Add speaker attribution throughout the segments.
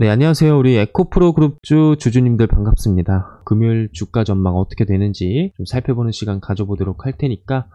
Speaker 1: 네, 안녕하세요. 우리 에코프로 그룹주 주주님들 반갑습니다. 금요일 주가 전망 어떻게 되는지 좀 살펴보는 시간 가져보도록 할 테니까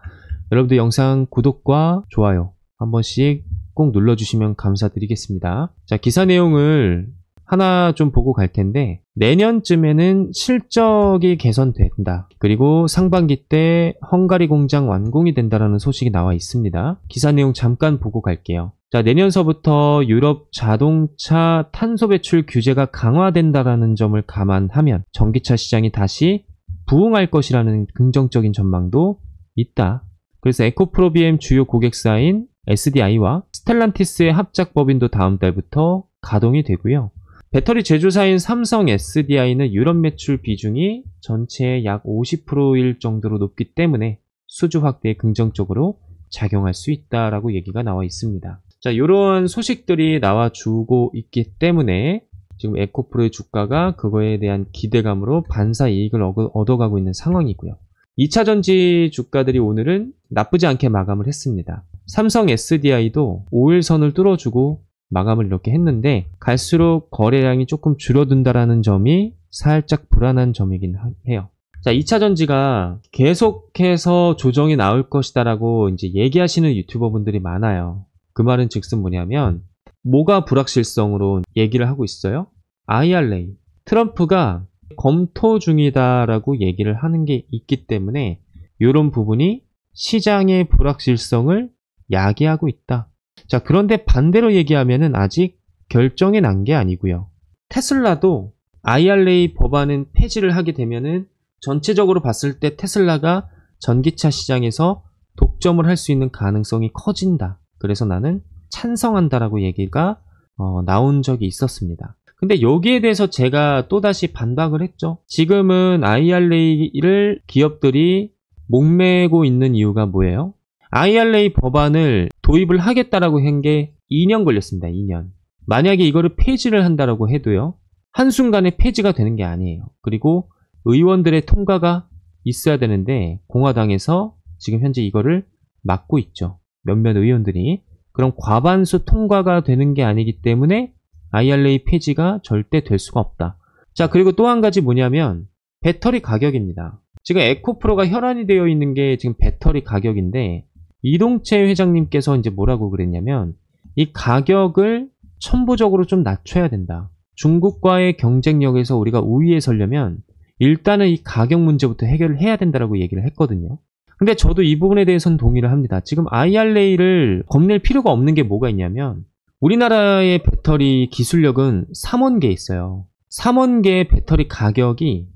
Speaker 1: 여러분들 영상 구독과 좋아요 한 번씩 꼭 눌러주시면 감사드리겠습니다. 자, 기사 내용을 하나 좀 보고 갈 텐데 내년쯤에는 실적이 개선된다. 그리고 상반기 때 헝가리 공장 완공이 된다라는 소식이 나와 있습니다. 기사 내용 잠깐 보고 갈게요. 자, 내년서부터 유럽 자동차 탄소 배출 규제가 강화된다라는 점을 감안하면 전기차 시장이 다시 부흥할 것이라는 긍정적인 전망도 있다. 그래서 에코프로비엠 주요 고객사인 SDI와 스텔란티스의 합작 법인도 다음 달부터 가동이 되고요. 배터리 제조사인 삼성 SDI는 유럽 매출 비중이 전체의 약 50%일 정도로 높기 때문에 수주 확대에 긍정적으로 작용할 수 있다라고 얘기가 나와 있습니다. 자, 이런 소식들이 나와주고 있기 때문에 지금 에코프로의 주가가 그거에 대한 기대감으로 반사 이익을 얻어가고 있는 상황이고요. 2차전지 주가들이 오늘은 나쁘지 않게 마감을 했습니다. 삼성 SDI도 5일선을 뚫어주고 마감을 이렇게 했는데 갈수록 거래량이 조금 줄어든다라는 점이 살짝 불안한 점이긴 해요. 자, 2차전지가 계속해서 조정이 나올 것이다라고 이제 얘기하시는 유튜버분들이 많아요. 그 말은 즉슨 뭐냐면 뭐가 불확실성으로 얘기를 하고 있어요? IRA. 트럼프가 검토 중이다라고 얘기를 하는 게 있기 때문에 이런 부분이 시장의 불확실성을 야기하고 있다. 자, 그런데 반대로 얘기하면은 아직 결정이 난 게 아니고요. 테슬라도 IRA 법안은 폐지를 하게 되면은 전체적으로 봤을 때 테슬라가 전기차 시장에서 독점을 할 수 있는 가능성이 커진다. 그래서 나는 찬성한다라고 얘기가 어, 나온 적이 있었습니다. 근데 여기에 대해서 제가 또다시 반박을 했죠. 지금은 IRA를 기업들이 목매고 있는 이유가 뭐예요? IRA 법안을 도입을 하겠다라고 한 게 2년 걸렸습니다. 2년. 만약에 이거를 폐지를 한다라고 해도요. 한순간에 폐지가 되는 게 아니에요. 그리고 의원들의 통과가 있어야 되는데 공화당에서 지금 현재 이거를 막고 있죠. 몇몇 의원들이 그럼 과반수 통과가 되는 게 아니기 때문에 IRA 폐지가 절대 될 수가 없다. 자 그리고 또 한 가지 뭐냐면 배터리 가격입니다. 지금 에코프로가 혈안이 되어 있는 게 지금 배터리 가격인데 이동채 회장님께서 이제 뭐라고 그랬냐면 이 가격을 천부적으로 좀 낮춰야 된다. 중국과의 경쟁력에서 우리가 우위에 서려면 일단은 이 가격 문제부터 해결을 해야 된다라고 얘기를 했거든요. 근데 저도 이 부분에 대해서는 동의를 합니다. 지금 IRA를 겁낼 필요가 없는 게 뭐가 있냐면 우리나라의 배터리 기술력은 3원계 있어요. 3원계 배터리 가격이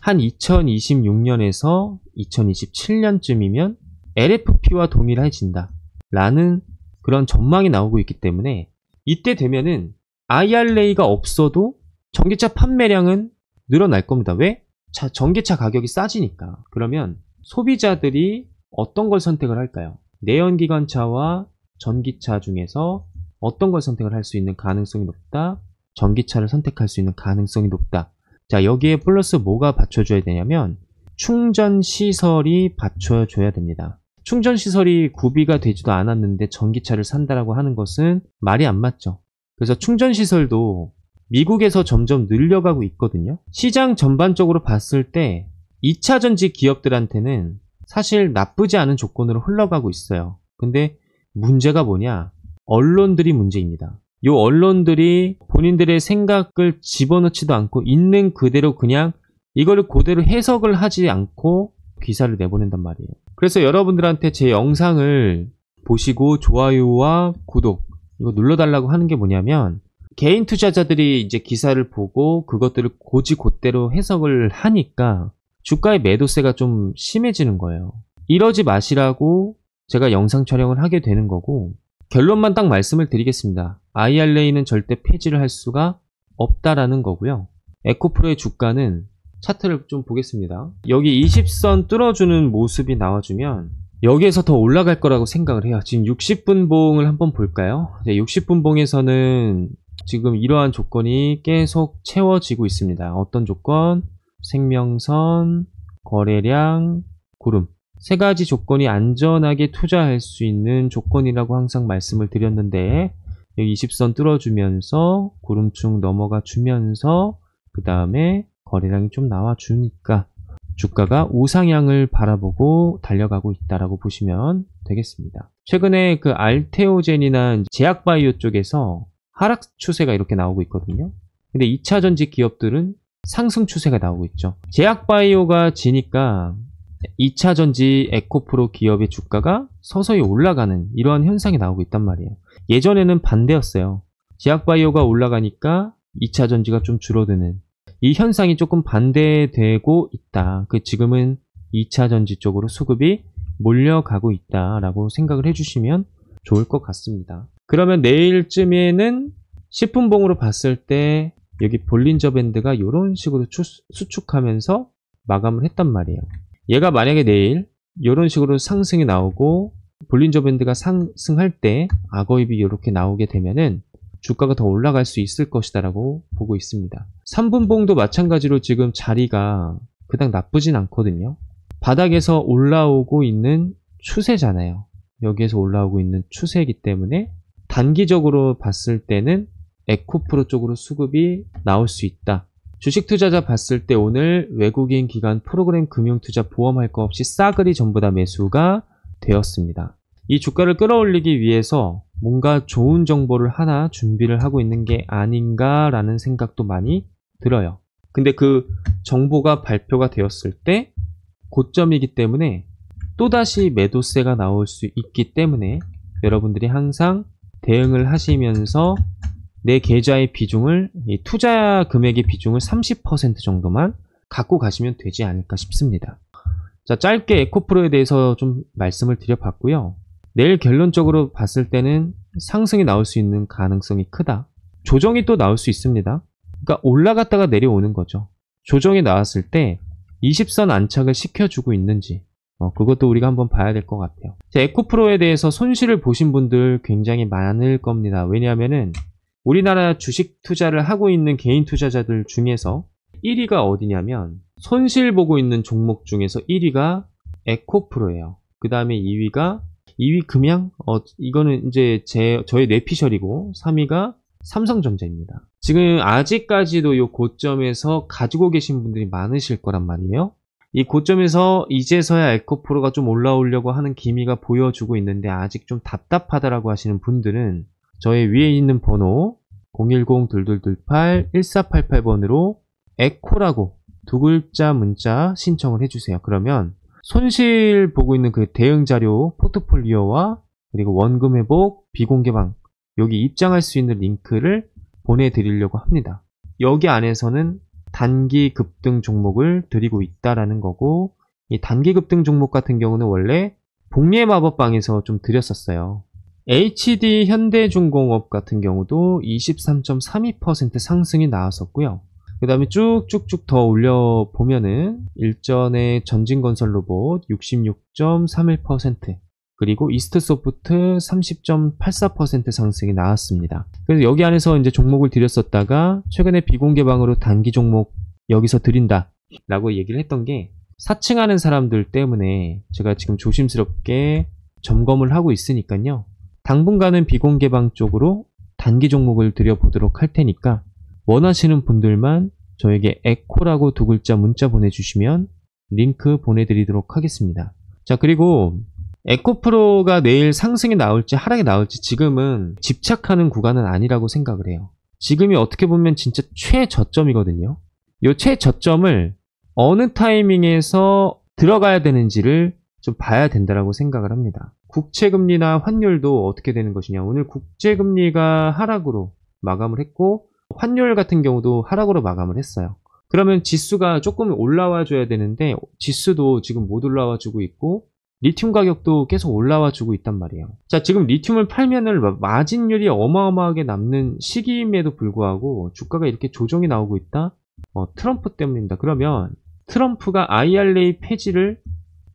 Speaker 1: 한 2026년에서 2027년쯤이면 LFP와 동일해진다. 라는 그런 전망이 나오고 있기 때문에 이때 되면은 IRA가 없어도 전기차 판매량은 늘어날 겁니다. 왜? 자, 전기차 가격이 싸지니까. 그러면 소비자들이 어떤 걸 선택을 할까요? 내연기관차와 전기차 중에서 어떤 걸 선택을 할 수 있는 가능성이 높다? 전기차를 선택할 수 있는 가능성이 높다. 자, 여기에 플러스 뭐가 받쳐줘야 되냐면 충전 시설이 받쳐줘야 됩니다. 충전 시설이 구비가 되지도 않았는데 전기차를 산다라고 하는 것은 말이 안 맞죠. 그래서 충전 시설도 미국에서 점점 늘려가고 있거든요. 시장 전반적으로 봤을 때 2차 전지 기업들한테는 사실 나쁘지 않은 조건으로 흘러가고 있어요. 근데 문제가 뭐냐? 언론들이 문제입니다. 이 언론들이 본인들의 생각을 집어넣지도 않고 있는 그대로 그냥 이거를 그대로 해석을 하지 않고 기사를 내보낸단 말이에요. 그래서 여러분들한테 제 영상을 보시고 좋아요와 구독 이거 눌러달라고 하는 게 뭐냐면 개인 투자자들이 이제 기사를 보고 그것들을 고지 곧대로 해석을 하니까 주가의 매도세가 좀 심해지는 거예요. 이러지 마시라고 제가 영상 촬영을 하게 되는 거고 결론만 딱 말씀을 드리겠습니다. IRA는 절대 폐지를 할 수가 없다라는 거고요. 에코프로의 주가는 차트를 좀 보겠습니다. 여기 20선 뚫어주는 모습이 나와주면 여기에서 더 올라갈 거라고 생각을 해요. 지금 60분 봉을 한번 볼까요? 60분 봉에서는 지금 이러한 조건이 계속 채워지고 있습니다. 어떤 조건? 생명선, 거래량, 구름. 세 가지 조건이 안전하게 투자할 수 있는 조건이라고 항상 말씀을 드렸는데 여기 20선 뚫어주면서 구름층 넘어가 주면서 그 다음에 거래량이 좀 나와주니까 주가가 우상향을 바라보고 달려가고 있다라고 보시면 되겠습니다. 최근에 그 알테오젠이나 제약바이오 쪽에서 하락 추세가 이렇게 나오고 있거든요. 근데 2차 전지 기업들은 상승 추세가 나오고 있죠. 제약바이오가 지니까 2차전지 에코프로 기업의 주가가 서서히 올라가는 이러한 현상이 나오고 있단 말이에요. 예전에는 반대였어요. 제약바이오가 올라가니까 2차전지가 좀 줄어드는 이 현상이 조금 반대되고 있다. 그 지금은 2차전지 쪽으로 수급이 몰려가고 있다라고 생각을 해주시면 좋을 것 같습니다. 그러면 내일쯤에는 식품봉으로 봤을 때 여기 볼린저 밴드가 이런 식으로 추, 수축하면서 마감을 했단 말이에요. 얘가 만약에 내일 이런 식으로 상승이 나오고 볼린저 밴드가 상승할 때 악어입이 이렇게 나오게 되면은 주가가 더 올라갈 수 있을 것이다라고 보고 있습니다. 3분봉도 마찬가지로 지금 자리가 그닥 나쁘진 않거든요. 바닥에서 올라오고 있는 추세잖아요. 여기에서 올라오고 있는 추세이기 때문에 단기적으로 봤을 때는 에코프로 쪽으로 수급이 나올 수 있다. 주식 투자자 봤을 때 오늘 외국인 기관 프로그램 금융 투자 보험 할 거 없이 싸그리 전부 다 매수가 되었습니다. 이 주가를 끌어올리기 위해서 뭔가 좋은 정보를 하나 준비를 하고 있는 게 아닌가라는 생각도 많이 들어요. 근데 그 정보가 발표가 되었을 때 고점이기 때문에 또다시 매도세가 나올 수 있기 때문에 여러분들이 항상 대응을 하시면서 내 계좌의 비중을 투자 금액의 비중을 30% 정도만 갖고 가시면 되지 않을까 싶습니다. 자, 짧게 에코프로에 대해서 좀 말씀을 드려봤고요. 내일 결론적으로 봤을 때는 상승이 나올 수 있는 가능성이 크다. 조정이 또 나올 수 있습니다. 그러니까 올라갔다가 내려오는 거죠. 조정이 나왔을 때 20선 안착을 시켜주고 있는지 어, 그것도 우리가 한번 봐야 될 것 같아요. 자, 에코프로에 대해서 손실을 보신 분들 굉장히 많을 겁니다. 왜냐하면은 우리나라 주식 투자를 하고 있는 개인 투자자들 중에서 1위가 어디냐면 손실 보고 있는 종목 중에서 1위가 에코프로예요. 그 다음에 2위가 2위 금양 어, 이거는 이제 제 저의 뇌피셜이고 3위가 삼성전자입니다. 지금 아직까지도 이 고점에서 가지고 계신 분들이 많으실 거란 말이에요. 이 고점에서 이제서야 에코프로가 좀 올라오려고 하는 기미가 보여주고 있는데 아직 좀 답답하다라고 하시는 분들은 저의 위에 있는 번호 010-2228-1488번으로 에코라고 두 글자 문자 신청을 해주세요. 그러면 손실 보고 있는 그 대응 자료 포트폴리오와 그리고 원금 회복, 비공개방 여기 입장할 수 있는 링크를 보내드리려고 합니다. 여기 안에서는 단기 급등 종목을 드리고 있다라는 거고 이 단기 급등 종목 같은 경우는 원래 복리의 마법방에서 좀 드렸었어요. HD 현대중공업 같은 경우도 23.32% 상승이 나왔었고요. 그 다음에 쭉쭉쭉 더 올려 보면은 일전에 전진건설 로봇 66.31% 그리고 이스트소프트 30.84% 상승이 나왔습니다. 그래서 여기 안에서 이제 종목을 드렸었다가 최근에 비공개 방으로 단기 종목 여기서 드린다 라고 얘기를 했던 게 사칭하는 사람들 때문에 제가 지금 조심스럽게 점검을 하고 있으니까요. 당분간은 비공개방 쪽으로 단기 종목을 드려보도록 할 테니까 원하시는 분들만 저에게 에코라고 두 글자 문자 보내주시면 링크 보내드리도록 하겠습니다. 자 그리고 에코프로가 내일 상승이 나올지 하락이 나올지 지금은 집착하는 구간은 아니라고 생각을 해요. 지금이 어떻게 보면 진짜 최저점이거든요. 요 최저점을 어느 타이밍에서 들어가야 되는지를 좀 봐야 된다라고 생각을 합니다. 국채금리나 환율도 어떻게 되는 것이냐. 오늘 국채금리가 하락으로 마감을 했고, 환율 같은 경우도 하락으로 마감을 했어요. 그러면 지수가 조금 올라와 줘야 되는데, 지수도 지금 못 올라와 주고 있고, 리튬 가격도 계속 올라와 주고 있단 말이에요. 자, 지금 리튬을 팔면은 마진율이 어마어마하게 남는 시기임에도 불구하고 주가가 이렇게 조정이 나오고 있다? 어, 트럼프 때문입니다. 그러면 트럼프가 IRA 폐지를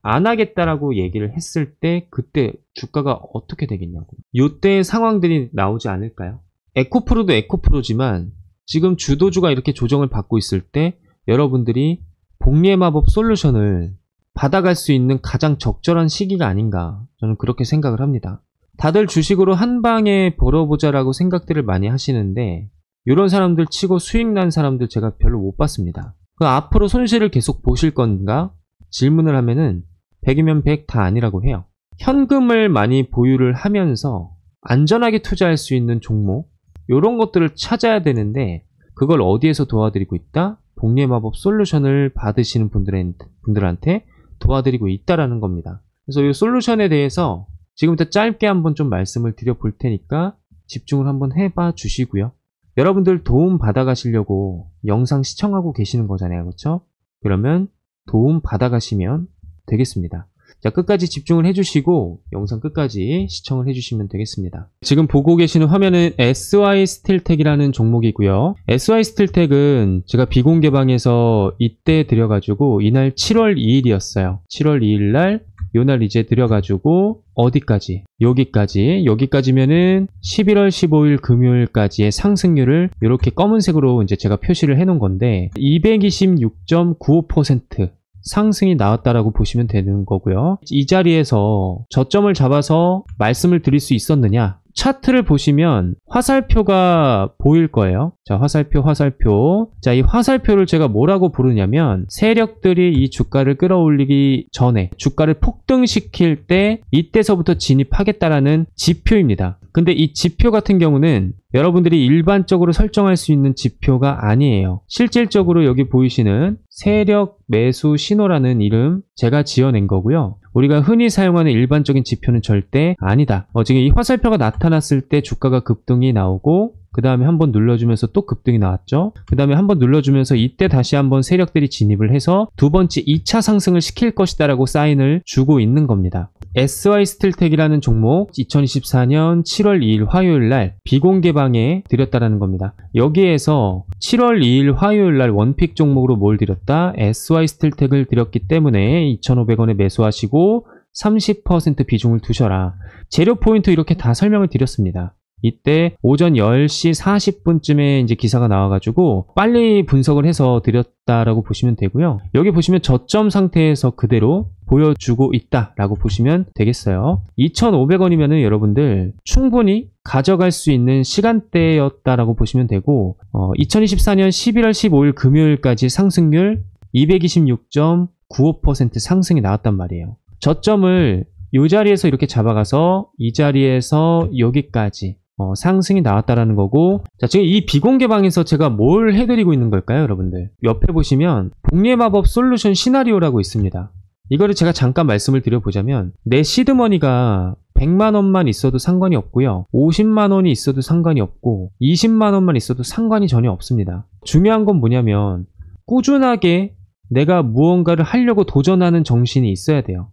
Speaker 1: 안 하겠다라고 얘기를 했을 때 그때 주가가 어떻게 되겠냐고 요때 상황들이 나오지 않을까요? 에코프로도 에코프로지만 지금 주도주가 이렇게 조정을 받고 있을 때 여러분들이 복리의 마법 솔루션을 받아갈 수 있는 가장 적절한 시기가 아닌가 저는 그렇게 생각을 합니다 다들 주식으로 한 방에 벌어보자라고 생각들을 많이 하시는데 이런 사람들 치고 수익 난 사람들 제가 별로 못 봤습니다. 그 앞으로 손실을 계속 보실 건가? 질문을 하면은 100이면 100 다 아니라고 해요. 현금을 많이 보유를 하면서 안전하게 투자할 수 있는 종목 이런 것들을 찾아야 되는데 그걸 어디에서 도와드리고 있다? 복리 마법 솔루션을 받으시는 분들한테 도와드리고 있다라는 겁니다. 그래서 이 솔루션에 대해서 지금부터 짧게 한번 좀 말씀을 드려볼 테니까 집중을 한번 해봐 주시고요. 여러분들 도움 받아가시려고 영상 시청하고 계시는 거잖아요. 그렇죠? 그러면 도움 받아가시면 되겠습니다. 자 끝까지 집중을 해주시고 영상 끝까지 시청을 해주시면 되겠습니다. 지금 보고 계시는 화면은 SY 스틸텍이라는 종목이고요. SY 스틸텍은 제가 비공개방에서 이때 드려가지고 이날 7월 2일이었어요. 7월 2일날 요날 이제 드려가지고 어디까지 여기까지 여기까지면은 11월 15일 금요일까지의 상승률을 이렇게 검은색으로 이제 제가 표시를 해 놓은 건데 226.95% 상승이 나왔다라고 보시면 되는 거고요. 이 자리에서 저점을 잡아서 말씀을 드릴 수 있었느냐 차트를 보시면 화살표가 보일 거예요. 자, 화살표, 화살표. 자, 이 화살표를 제가 뭐라고 부르냐면 세력들이 이 주가를 끌어올리기 전에 주가를 폭등시킬 때 이때서부터 진입하겠다라는 지표입니다. 근데 이 지표 같은 경우는 여러분들이 일반적으로 설정할 수 있는 지표가 아니에요. 실질적으로 여기 보이시는 세력 매수 신호라는 이름 제가 지어낸 거고요. 우리가 흔히 사용하는 일반적인 지표는 절대 아니다. 어, 지금 이 화살표가 나타났을 때 주가가 급등이 나오고 그 다음에 한번 눌러주면서 또 급등이 나왔죠 그 다음에 한번 눌러주면서 이때 다시 한번 세력들이 진입을 해서 두 번째 2차 상승을 시킬 것이다 라고 사인을 주고 있는 겁니다 SY 스틸텍이라는 종목 2024년 7월 2일 화요일 날 비공개 방에 드렸다라는 겁니다. 여기에서 7월 2일 화요일 날 원픽 종목으로 뭘 드렸다? SY 스틸텍을 드렸기 때문에 2,500원에 매수하시고 30% 비중을 두셔라. 재료 포인트 이렇게 다 설명을 드렸습니다. 이때 오전 10시 40분쯤에 이제 기사가 나와가지고 빨리 분석을 해서 드렸다라고 보시면 되고요. 여기 보시면 저점 상태에서 그대로 보여주고 있다라고 보시면 되겠어요. 2,500원이면은 여러분들 충분히 가져갈 수 있는 시간대였다라고 보시면 되고 어, 2024년 11월 15일 금요일까지 상승률 226.95% 상승이 나왔단 말이에요. 저점을 이 자리에서 이렇게 잡아가서 이 자리에서 여기까지 어, 상승이 나왔다라는 거고 자 지금 이 비공개방에서 제가 뭘 해드리고 있는 걸까요 여러분들 옆에 보시면 복리의 마법 솔루션 시나리오라고 있습니다 이거를 제가 잠깐 말씀을 드려보자면 내 시드머니가 100만원만 있어도 상관이 없고요 50만원이 있어도 상관이 없고 20만원만 있어도 상관이 전혀 없습니다 중요한 건 뭐냐면 꾸준하게 내가 무언가를 하려고 도전하는 정신이 있어야 돼요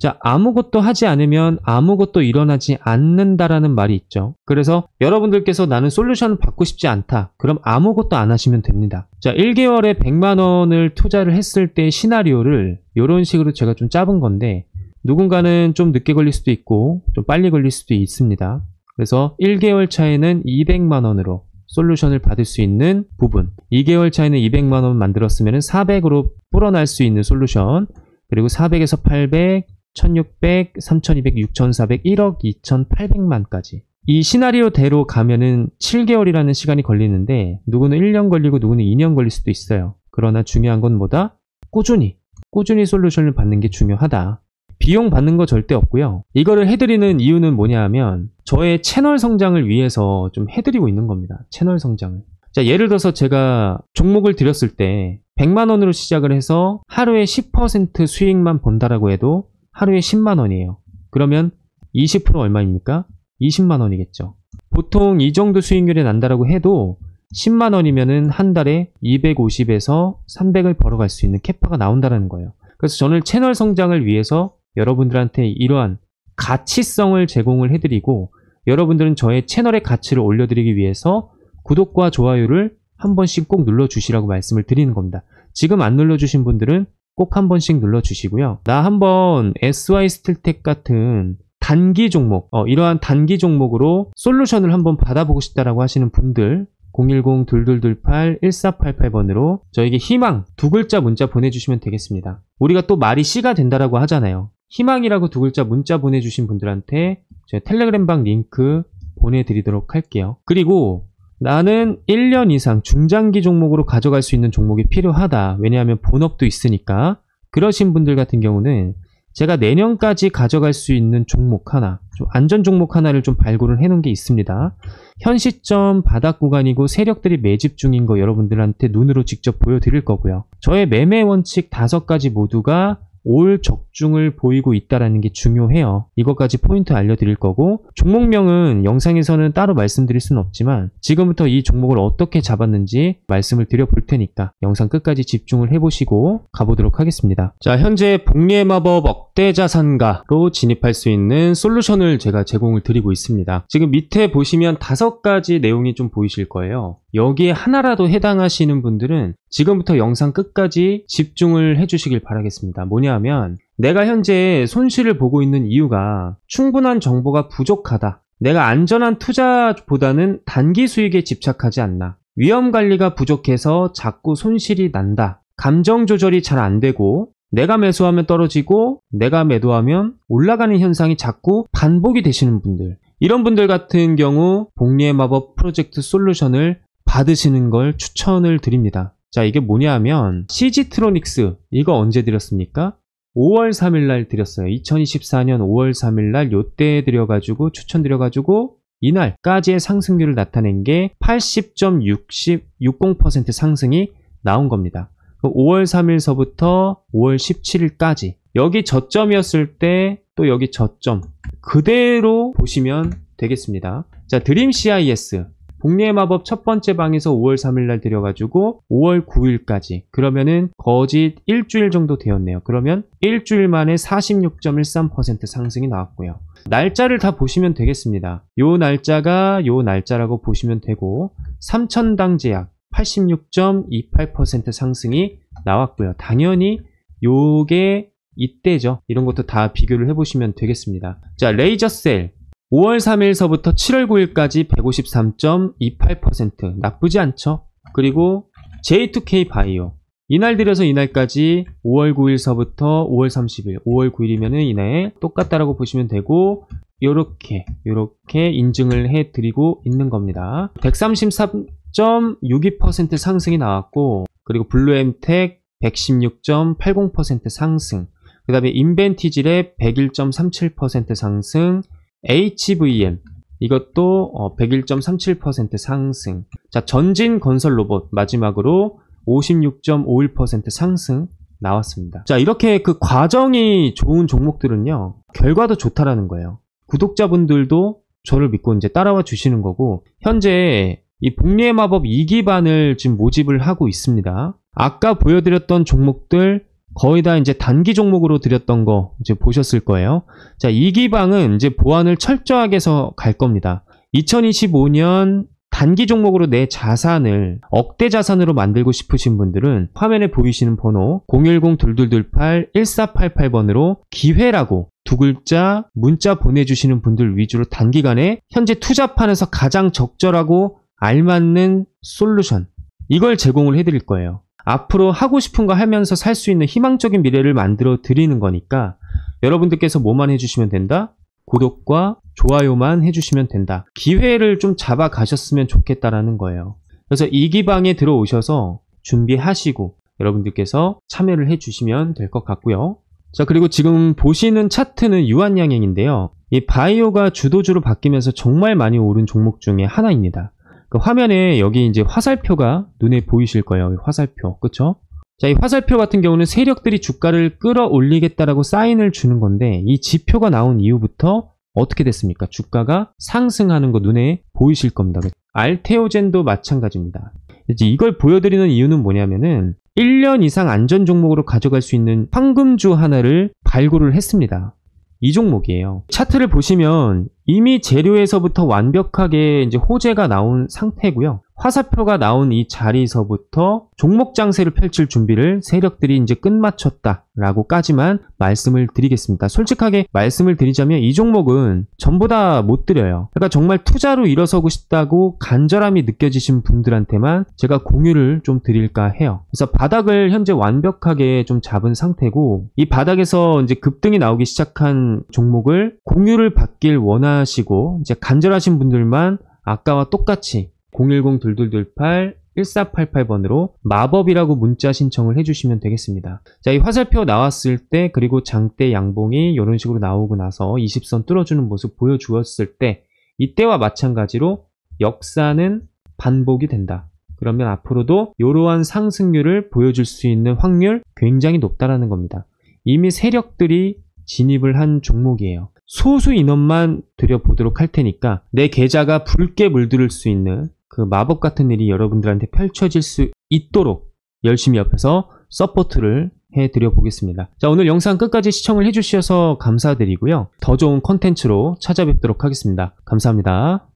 Speaker 1: 자, 아무것도 하지 않으면 아무것도 일어나지 않는다라는 말이 있죠. 그래서 여러분들께서 나는 솔루션을 받고 싶지 않다. 그럼 아무것도 안 하시면 됩니다. 자, 1개월에 100만 원을 투자를 했을 때 시나리오를 이런 식으로 제가 좀 짜본 건데 누군가는 좀 늦게 걸릴 수도 있고 좀 빨리 걸릴 수도 있습니다. 그래서 1개월 차에는 200만 원으로 솔루션을 받을 수 있는 부분 2개월 차에는 200만 원 만들었으면 400으로 불어날 수 있는 솔루션 그리고 400에서 800, 1600, 3200, 6400, 1억 2800만까지 이 시나리오대로 가면은 7개월이라는 시간이 걸리는데 누구는 1년 걸리고 누구는 2년 걸릴 수도 있어요. 그러나 중요한 건 뭐다? 꾸준히 꾸준히 솔루션을 받는 게 중요하다. 비용 받는 거 절대 없고요. 이거를 해드리는 이유는 뭐냐 하면 저의 채널 성장을 위해서 좀 해드리고 있는 겁니다. 채널 성장을. 자, 예를 들어서 제가 종목을 드렸을 때 100만 원으로 시작을 해서 하루에 10% 수익만 본다라고 해도 하루에 10만 원이에요. 그러면 20% 얼마입니까? 20만 원이겠죠. 보통 이 정도 수익률이 난다라고 해도 10만 원이면은 한 달에 250에서 300을 벌어갈 수 있는 캐파가 나온다라는 거예요. 그래서 저는 채널 성장을 위해서 여러분들한테 이러한 가치성을 제공을 해드리고 여러분들은 저의 채널의 가치를 올려드리기 위해서 구독과 좋아요를 한 번씩 꼭 눌러주시라고 말씀을 드리는 겁니다. 지금 안 눌러주신 분들은 꼭한 번씩 눌러주시고요. 나 한번 SY 스틸텍 같은 단기 종목, 어, 이러한 단기 종목으로 솔루션을 한번 받아보고 싶다라고 하시는 분들 010-2228-1488번으로 저에게 희망 두 글자 문자 보내주시면 되겠습니다. 우리가 또 말이 씨가 된다라고 하잖아요. 희망이라고 두 글자 문자 보내주신 분들한테 제가 텔레그램방 링크 보내드리도록 할게요. 그리고 나는 1년 이상 중장기 종목으로 가져갈 수 있는 종목이 필요하다. 왜냐하면 본업도 있으니까. 그러신 분들 같은 경우는 제가 내년까지 가져갈 수 있는 종목 하나, 좀 안전 종목 하나를 좀 발굴을 해놓은 게 있습니다. 현 시점 바닥 구간이고 세력들이 매집 중인 거 여러분들한테 눈으로 직접 보여드릴 거고요. 저의 매매 원칙 다섯 가지 모두가 올 적, 집중을 보이고 있다는 게 중요해요. 이것까지 포인트 알려드릴 거고 종목명은 영상에서는 따로 말씀드릴 수는 없지만 지금부터 이 종목을 어떻게 잡았는지 말씀을 드려볼 테니까 영상 끝까지 집중을 해보시고 가보도록 하겠습니다. 자 현재 복리의마법 억대자산가로 진입할 수 있는 솔루션을 제가 제공을 드리고 있습니다. 지금 밑에 보시면 다섯 가지 내용이 좀 보이실 거예요. 여기에 하나라도 해당하시는 분들은 지금부터 영상 끝까지 집중을 해주시길 바라겠습니다. 뭐냐 하면 내가 현재 손실을 보고 있는 이유가 충분한 정보가 부족하다. 내가 안전한 투자보다는 단기 수익에 집착하지 않나. 위험 관리가 부족해서 자꾸 손실이 난다. 감정 조절이 잘 안 되고 내가 매수하면 떨어지고 내가 매도하면 올라가는 현상이 자꾸 반복이 되시는 분들 이런 분들 같은 경우 복리의 마법 프로젝트 솔루션을 받으시는 걸 추천을 드립니다 자 이게 뭐냐 하면 CG트로닉스 이거 언제 드렸습니까? 5월 3일 날 드렸어요. 2024년 5월 3일 날 요때 드려가지고 추천드려가지고 이날까지의 상승률을 나타낸 게 80.60% 상승이 나온 겁니다. 5월 3일서부터 5월 17일까지 여기 저점이었을 때 또 여기 저점 그대로 보시면 되겠습니다. 자 드림 CIS 복리의 마법 첫 번째 방에서 5월 3일날 들여가지고 5월 9일까지 그러면은 거짓 일주일 정도 되었네요. 그러면 일주일 만에 46.13% 상승이 나왔고요. 날짜를 다 보시면 되겠습니다. 요 날짜가 요 날짜라고 보시면 되고 3천당 제약 86.28% 상승이 나왔고요. 당연히 요게 이때죠. 이런 것도 다 비교를 해보시면 되겠습니다. 자, 레이저셀 5월 3일서부터 7월 9일까지 153.28% 나쁘지 않죠. 그리고 J2K 바이오 이날 들여서 이날까지 5월 9일서부터 5월 30일, 5월 9일이면은 이날 똑같다라고 보시면 되고 요렇게 요렇게 인증을 해 드리고 있는 겁니다. 133.62% 상승이 나왔고 그리고 블루엠텍 116.80% 상승. 그다음에 인벤티질의 101.37% 상승, HVM 이것도 101.37% 어, 상승 자 전진 건설 로봇 마지막으로 56.51% 상승 나왔습니다 자 이렇게 그 과정이 좋은 종목들은요 결과도 좋다라는 거예요 구독자분들도 저를 믿고 이제 따라와 주시는 거고 현재 이 복리의 마법 2기반을 지금 모집을 하고 있습니다 아까 보여드렸던 종목들 거의 다 이제 단기 종목으로 드렸던 거 이제 보셨을 거예요. 자, 이기방은 이제 보안을 철저하게 해서 갈 겁니다. 2025년 단기 종목으로 내 자산을 억대 자산으로 만들고 싶으신 분들은 화면에 보이시는 번호 010-2228-1488번으로 기회라고 두 글자 문자 보내주시는 분들 위주로 단기간에 현재 투자판에서 가장 적절하고 알맞는 솔루션 이걸 제공을 해드릴 거예요. 앞으로 하고 싶은 거 하면서 살 수 있는 희망적인 미래를 만들어 드리는 거니까 여러분들께서 뭐만 해주시면 된다? 구독과 좋아요만 해주시면 된다. 기회를 좀 잡아 가셨으면 좋겠다라는 거예요. 그래서 이 기방에 들어오셔서 준비하시고 여러분들께서 참여를 해주시면 될 것 같고요. 자 그리고 지금 보시는 차트는 유한양행인데요. 이 바이오가 주도주로 바뀌면서 정말 많이 오른 종목 중에 하나입니다. 그 화면에 여기 이제 화살표가 눈에 보이실 거예요. 화살표. 그쵸? 자, 이 화살표 같은 경우는 세력들이 주가를 끌어올리겠다라고 사인을 주는 건데 이 지표가 나온 이후부터 어떻게 됐습니까? 주가가 상승하는 거 눈에 보이실 겁니다. 알테오젠도 마찬가지입니다. 이제 이걸 보여드리는 이유는 뭐냐면은 1년 이상 안전 종목으로 가져갈 수 있는 황금주 하나를 발굴을 했습니다. 이 종목이에요. 차트를 보시면 이미 재료에서부터 완벽하게 이제 호재가 나온 상태고요. 화살표가 나온 이 자리에서부터 종목 장세를 펼칠 준비를 세력들이 이제 끝마쳤다라고까지만 말씀을 드리겠습니다. 솔직하게 말씀을 드리자면 이 종목은 전부 다 못 드려요. 그러니까 정말 투자로 일어서고 싶다고 간절함이 느껴지신 분들한테만 제가 공유를 좀 드릴까 해요. 그래서 바닥을 현재 완벽하게 좀 잡은 상태고 이 바닥에서 이제 급등이 나오기 시작한 종목을 공유를 받길 원하시고 이제 간절하신 분들만 아까와 똑같이 010-2218-1488번으로 마법이라고 문자 신청을 해주시면 되겠습니다. 자, 이 화살표 나왔을 때 그리고 장대 양봉이 이런 식으로 나오고 나서 20선 뚫어주는 모습 보여주었을 때 이때와 마찬가지로 역사는 반복이 된다. 그러면 앞으로도 이러한 상승률을 보여줄 수 있는 확률 굉장히 높다라는 겁니다. 이미 세력들이 진입을 한 종목이에요. 소수 인원만 들여보도록 할 테니까 내 계좌가 붉게 물들을 수 있는 그 마법 같은 일이 여러분들한테 펼쳐질 수 있도록 열심히 옆에서 서포트를 해드려 보겠습니다. 자 오늘 영상 끝까지 시청을 해주셔서 감사드리고요. 더 좋은 컨텐츠로 찾아뵙도록 하겠습니다. 감사합니다.